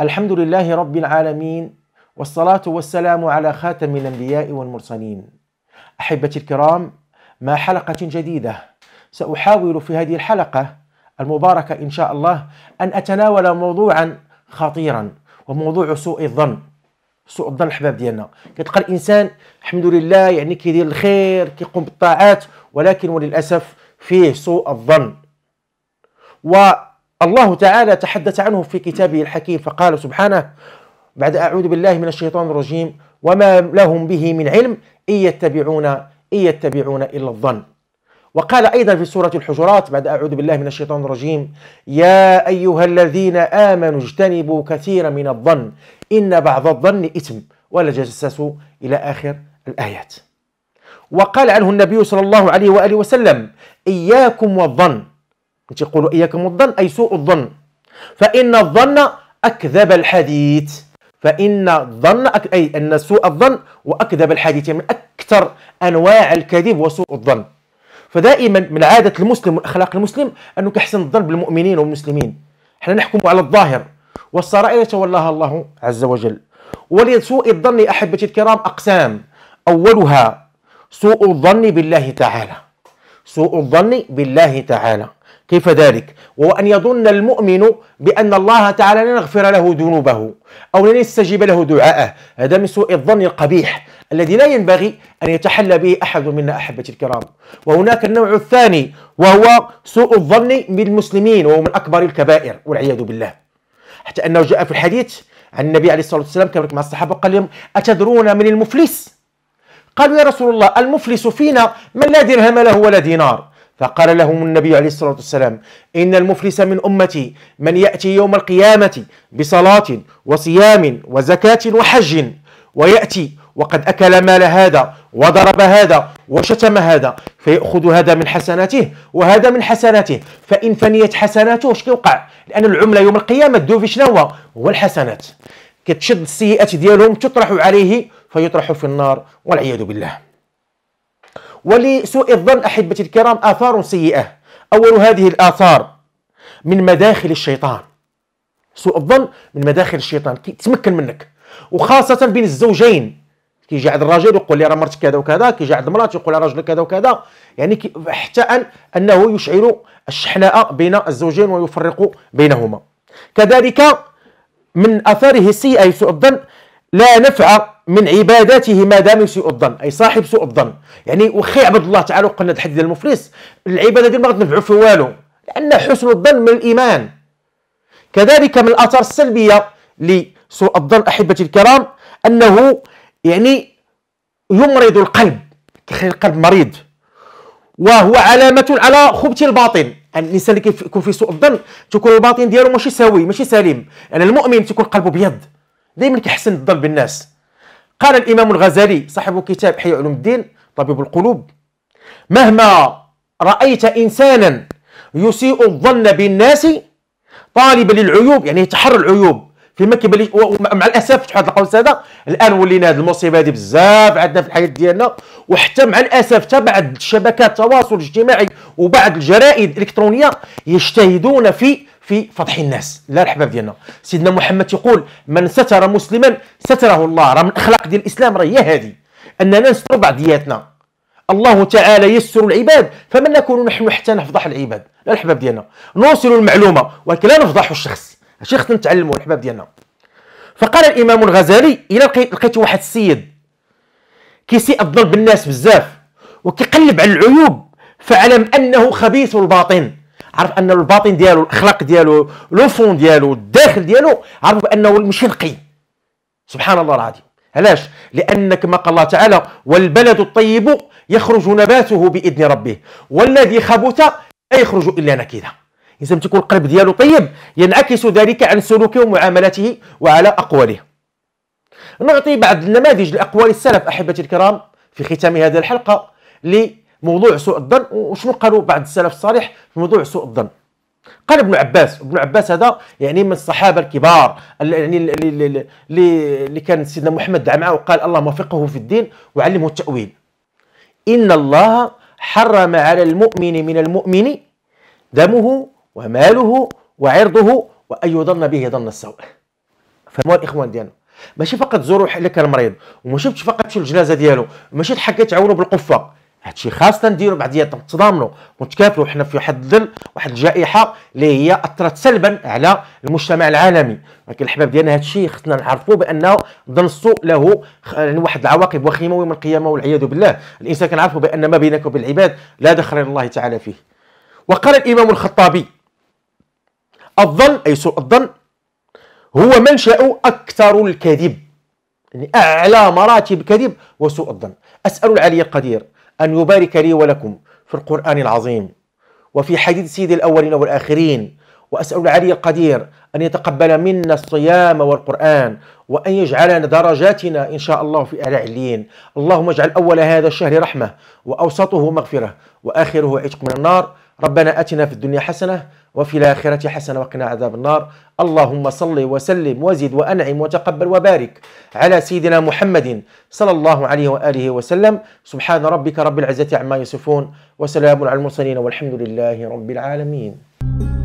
الحمد لله رب العالمين والصلاة والسلام على خاتم الأنبياء والمرسلين أحبتي الكرام مع حلقة جديدة سأحاول في هذه الحلقة المباركة إن شاء الله أن أتناول موضوعا خطيرا وموضوع سوء الظن سوء الظن الحباب ديالنا كتلقى الانسان الحمد لله يعني كيدير الخير كيقوم بالطاعات ولكن وللاسف فيه سوء الظن و الله تعالى تحدث عنه في كتابه الحكيم فقال سبحانه بعد أعوذ بالله من الشيطان الرجيم وما لهم به من علم إن يتبعون إن يتبعون إلا الظن وقال أيضا في سورة الحجرات بعد أعوذ بالله من الشيطان الرجيم يا أيها الذين آمنوا اجتنبوا كثيرا من الظن إن بعض الظن إثم ولا جسسوا إلى آخر الآيات وقال عنه النبي صلى الله عليه وآله وسلم إياكم والظن تيقولوا إياكم الظن أي سوء الظن فإن الظن أكذب الحديث فإن الظن أك... أي أن سوء الظن وأكذب الحديث يعني من أكثر أنواع الكذب وسوء الظن فدائما من عادة المسلم وأخلاق المسلم أنه كيحسن الظن بالمؤمنين والمسلمين حنا نحكم على الظاهر والسرائر يتولاها الله عز وجل ولسوء الظن أحبتي الكرام أقسام أولها سوء الظن بالله تعالى سوء الظن بالله تعالى كيف ذلك وهو أن يظن المؤمن بأن الله تعالى لن يغفر له ذنوبه أو لن يستجيب له دعاءه هذا من سوء الظن القبيح الذي لا ينبغي أن يتحلى به أحد منا أحبتي الكرام وهناك النوع الثاني وهو سوء الظن بالمسلمين وهو من أكبر الكبائر والعياذ بالله حتى أنه جاء في الحديث عن النبي عليه الصلاة والسلام كان مع الصحابة قال لهم أتدرون من المفلس؟ قالوا يا رسول الله المفلس فينا من لا درهم له ولا دينار فقال لهم النبي عليه الصلاة والسلام إن المفلس من أمتي من يأتي يوم القيامة بصلاة وصيام وزكاة وحج ويأتي وقد أكل مال هذا وضرب هذا وشتم هذا فيأخذ هذا من حسناته وهذا من حسناته فإن فنيت حسناته اش كيوقع لأن العملة يوم القيامة الدوفي شنو هو الحسنات كتشد السيئات ديالهم تطرح عليه فيطرح في النار والعياذ بالله ولسوء الظن أحبتي الكرام آثار سيئة أول هذه الآثار من مداخل الشيطان سوء الظن من مداخل الشيطان تمكن منك وخاصة بين الزوجين كيجي عند الراجل يقول لي راه مرتك كذا وكذا كيجي عند المرأة يقول لها راجلك كذا وكذا يعني حتى أن أنه يشعل الشحناء بين الزوجين ويفرق بينهما كذلك من أثاره السيئة سوء الظن لا نفع من عباداته ما دام يسيء الظن اي صاحب سوء الظن يعني وخي عبد الله تعالى وقلنا هذا الحديث ديال المفلس العباده ديالو ما غتنفعو في والو لان حسن الظن من الايمان كذلك من الاثار السلبيه لسوء الظن احبتي الكرام انه يعني يمرض القلب كيخلي القلب مريض وهو علامه على خبث الباطن يعني الانسان اللي كيكون في سوء الظن تكون الباطن ديالو ماشي سوي ماشي سليم يعني المؤمن تكون قلبه بيض دائما كيحسن الظن بالناس قال الإمام الغزالي صاحب كتاب حي علوم الدين طبيب القلوب مهما رأيت إنسانا يسيء الظن بالناس طالبا للعيوب يعني يتحرى العيوب فيما كيبان مع الاسف هذا القوس هذا الان ولينا هذه المصيبه هذه بزاف عندنا في الحياه ديالنا وحتى مع الاسف حتى بعض شبكات التواصل الاجتماعي وبعض الجرائد الالكترونيه يجتهدون في في فضح الناس لا الحباب ديالنا سيدنا محمد يقول من ستر مسلما ستره الله راه من اخلاق ديال الاسلام راه هي هذه اننا نستر بعضياتنا الله تعالى يسر العباد فمن نكون نحن حتى نفضح العباد لا الحباب ديالنا نوصل المعلومه ولكن لا نفضح الشخص شي خصنا نتعلموا الحباب ديالنا فقال الامام الغزالي الى لقيت واحد السيد كيسيء الظن بالناس بزاف وكيقلب على العيوب فاعلم انه خبيث الباطن عرف ان الباطن ديالو الاخلاق ديالو لو فون ديالو الداخل ديالو عرف بانه ماشي نقي سبحان الله العظيم علاش لان كما قال الله تعالى والبلد الطيب يخرج نباته باذن ربه والذي خبث لا يخرج الا نكدا لازم تكون القلب ديالو طيب ينعكس ذلك عن سلوكه ومعاملته وعلى اقواله نعطي بعض النماذج لاقوال السلف احبتي الكرام في ختام هذه الحلقه موضوع سوء الظن وشنو قالوا بعض السلف الصالح في موضوع سوء الظن قال ابن عباس ابن عباس هذا يعني من الصحابه الكبار يعني اللي اللي كان سيدنا محمد دعا معه وقال اللهم وفقه في الدين وعلمه التاويل ان الله حرم على المؤمن من المؤمن دمه وماله وعرضه وان يظن به ظن السوء فهموا الاخوان ديالنا ماشي فقط زوروا حلك المريض وماشي فقط شو الجنازه ديالو ماشي تحكي تعاونوا بالقفه هادشي خاصة نديرو بعديا نتضامنو ونتكافلو حنا في واحد الظل واحد الجائحة اللي هي أثرت سلبا على المجتمع العالمي ولكن الحباب ديالنا هادشي خصنا نعرفو بأنه ظن السوء له يعني واحد العواقب وخيمة يوم القيامة والعياذ بالله الإنسان كنعرفوا بأن ما بينك وبين العباد لا دخل الله تعالى فيه وقال الإمام الخطابي الظن أي سوء الظن هو منشأ أكثر الكذب يعني أعلى مراتب الكذب وسوء الظن أسأل العلي القدير أن يبارك لي ولكم في القرآن العظيم وفي حديث سيد الأولين والآخرين وأسأل العلي القدير أن يتقبل منا الصيام والقرآن وأن يجعلنا درجاتنا إن شاء الله في أعلى عليين اللهم اجعل أول هذا الشهر رحمة وأوسطه مغفرة وآخره عتق من النار ربنا أتنا في الدنيا حسنة وفي الآخرة حسنة وقنا عذاب النار اللهم صل وسلم وزد وأنعم وتقبل وبارك على سيدنا محمد صلى الله عليه وآله وسلم سبحان ربك رب العزة عما يصفون وسلام على المرسلين والحمد لله رب العالمين